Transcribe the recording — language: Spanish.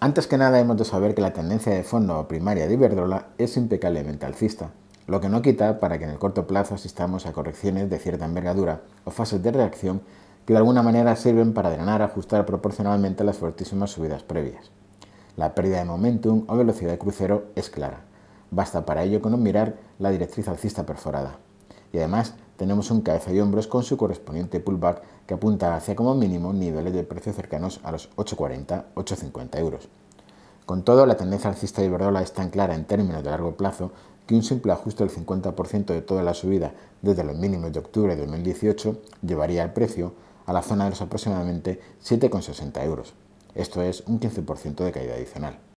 Antes que nada hemos de saber que la tendencia de fondo primaria de Iberdrola es impecablemente alcista, lo que no quita para que en el corto plazo asistamos a correcciones de cierta envergadura o fases de reacción que de alguna manera sirven para drenar ajustar proporcionalmente las fuertísimas subidas previas. La pérdida de momentum o velocidad de crucero es clara. Basta para ello con mirar la directriz alcista perforada. Y además, tenemos un cabeza y hombros con su correspondiente pullback que apunta hacia como mínimo niveles de precio cercanos a los 8,40-8,50 euros. Con todo, la tendencia alcista de Iberdrola es tan clara en términos de largo plazo que un simple ajuste del 50% de toda la subida desde los mínimos de octubre de 2018 llevaría el precio a la zona de los aproximadamente 7,60 euros, esto es un 15% de caída adicional.